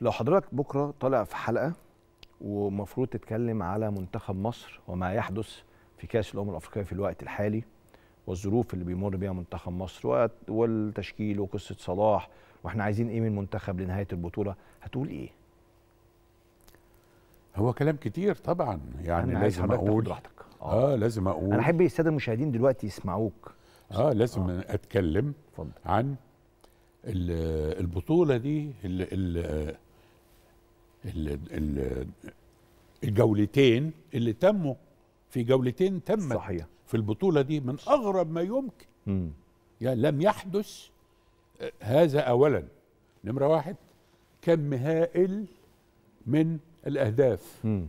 لو حضرتك بكره طالع في حلقه ومفروض تتكلم على منتخب مصر وما يحدث في كاس الامم الافريقيه في الوقت الحالي والظروف اللي بيمر بيها منتخب مصر والتشكيل وقصه صلاح واحنا عايزين ايه من منتخب لنهايه البطوله هتقول ايه هو كلام كتير طبعا يعني أنا لازم اقول آه, اه لازم اقول انا احب الساده المشاهدين دلوقتي يسمعوك اه لازم آه. اتكلم فضل. عن البطوله دي اللي, اللي الجولتين اللي تموا في جولتين تمت صحيح. في البطولة دي من أغرب ما يمكن مم. يعني لم يحدث آه، هذا أولا نمرة واحد كم هائل من الأهداف م.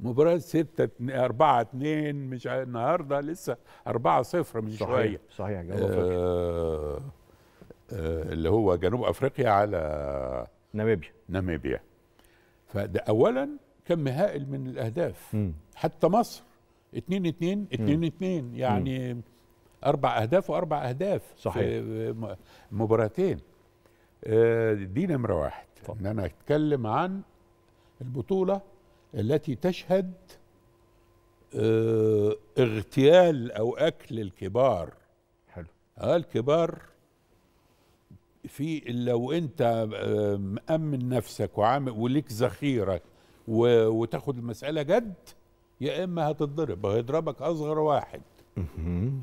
مباراة 6 4 2 مش النهارده لسه 4 0 من صحيح. شويه صحيح جنوب افريقيا آه آه اللي هو جنوب افريقيا على ناميبيا ناميبيا فده اولا كم هائل من الاهداف م. حتى مصر 2 2 2 2 يعني م. اربع اهداف واربع اهداف صحيح مباراتين آه، دي نمره واحد طب. ان انا اتكلم عن البطوله التي تشهد آه، اغتيال او اكل الكبار حلو اه الكبار في لو انت مأمن نفسك وعامل وليك ذخيره وتاخد المساله جد يا اما هتتضرب هيضربك اصغر واحد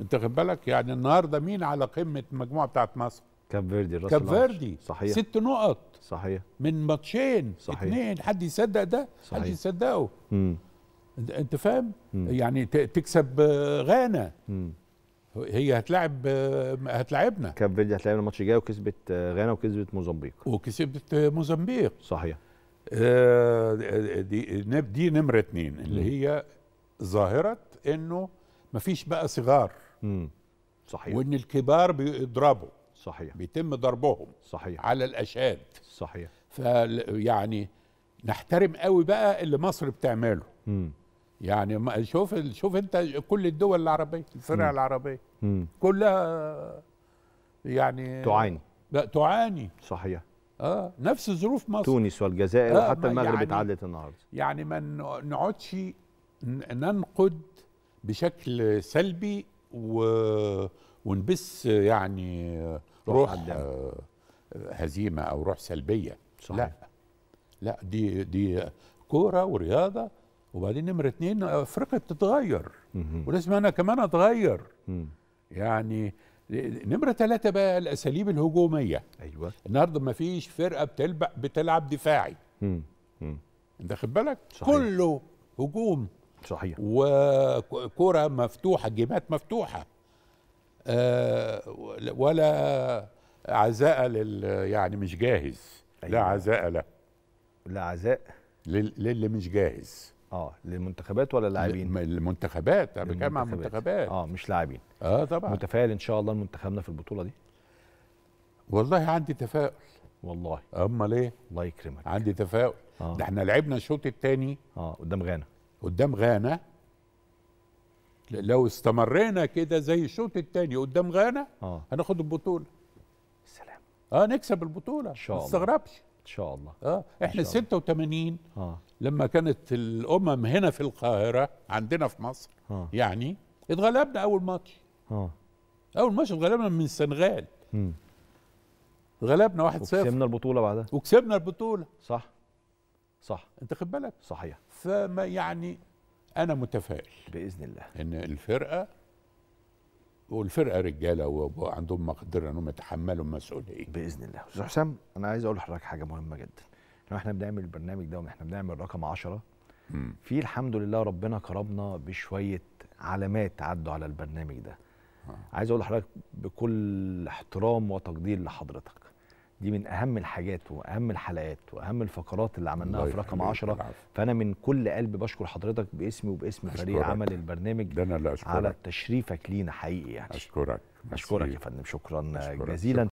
انت خد بالك يعني النهارده مين على قمه المجموعه بتاعت مصر كاب فيردي راس كاب فيردي صحيح ست نقط صحيح من ماتشين صحيح اتنين حد يصدق ده صحيح. حد يصدقه انت فاهم يعني تكسب آه، غانا مم. هي هتلاعب هتلاعبنا كاب فيردي هتلاعبنا الماتش الجاي وكسبت آه، غانا وكسبت موزمبيق وكسبت آه، موزمبيق صحيح آه، دي دي نمره اثنين اللي هي ظاهره انه مفيش بقى صغار امم صحيح وان الكبار بيضربوا صحيح بيتم ضربهم صحيح على الاشاد صحيح فيعني نحترم قوي بقى اللي مصر بتعمله امم يعني ما شوف شوف انت كل الدول العربيه الفرق العربيه مم. كلها يعني تعاني لا تعاني صحيح اه نفس ظروف مصر تونس والجزائر آه وحتى المغرب يعني اتعدت النهارده يعني ما نقعدش ننقد بشكل سلبي و... ونبث يعني روح آه هزيمه او روح سلبيه صحيح. لا لا دي دي كوره ورياضه وبعدين نمرة اتنين افريقيا بتتغير ولازم انا كمان اتغير يعني نمرة ثلاثة بقى الاساليب الهجومية ايوه النهارده ما فيش فرقة بتلعب بتلعب دفاعي انت خد بالك صحيح. كله هجوم صحيح وكرة مفتوحة جيمات مفتوحة آه ولا عزاء لل يعني مش جاهز أيوة. لا عزاء له لا عزاء للي مش جاهز اه للمنتخبات ولا لاعبين؟ للمنتخبات انا بتكلم عن المنتخبات اه مش لاعبين اه طبعا متفائل ان شاء الله منتخبنا في البطوله دي؟ والله عندي تفاؤل والله امال ايه؟ الله يكرمك عندي تفاؤل آه. ده احنا لعبنا الشوط الثاني اه قدام غانا قدام غانا لو استمرينا كده زي الشوط الثاني قدام غانا آه. هناخد البطوله سلام اه نكسب البطوله ان شاء الله ما تستغربش شاء الله اه احنا 86 آه. لما كانت الامم هنا في القاهره عندنا في مصر آه. يعني اتغلبنا اول ماتش آه. اول ماتش اتغلبنا من السنغال غلبنا 1-0 وكسبنا البطوله بعدها وكسبنا البطوله صح صح انت خد بالك صحيح فما يعني انا متفائل باذن الله ان الفرقه والفرقه رجاله وعندهم مقدره انهم يتحملوا المسؤوليه باذن الله استاذ حسام انا عايز اقول لحضرتك حاجه مهمه جدا لو احنا بنعمل البرنامج ده واحنا بنعمل رقم 10 في الحمد لله ربنا كرمنا بشويه علامات عدوا على البرنامج ده آه. عايز اقول لحضرتك بكل احترام وتقدير لحضرتك دي من اهم الحاجات واهم الحلقات واهم الفقرات اللي عملناها في رقم 10 فانا من كل قلب بشكر حضرتك باسمي وباسم فريق عمل البرنامج ده أنا اللي أشكرك. على تشريفك لينا حقيقي يعني اشكرك اشكرك يا فندم شكرا أشكرك. جزيلا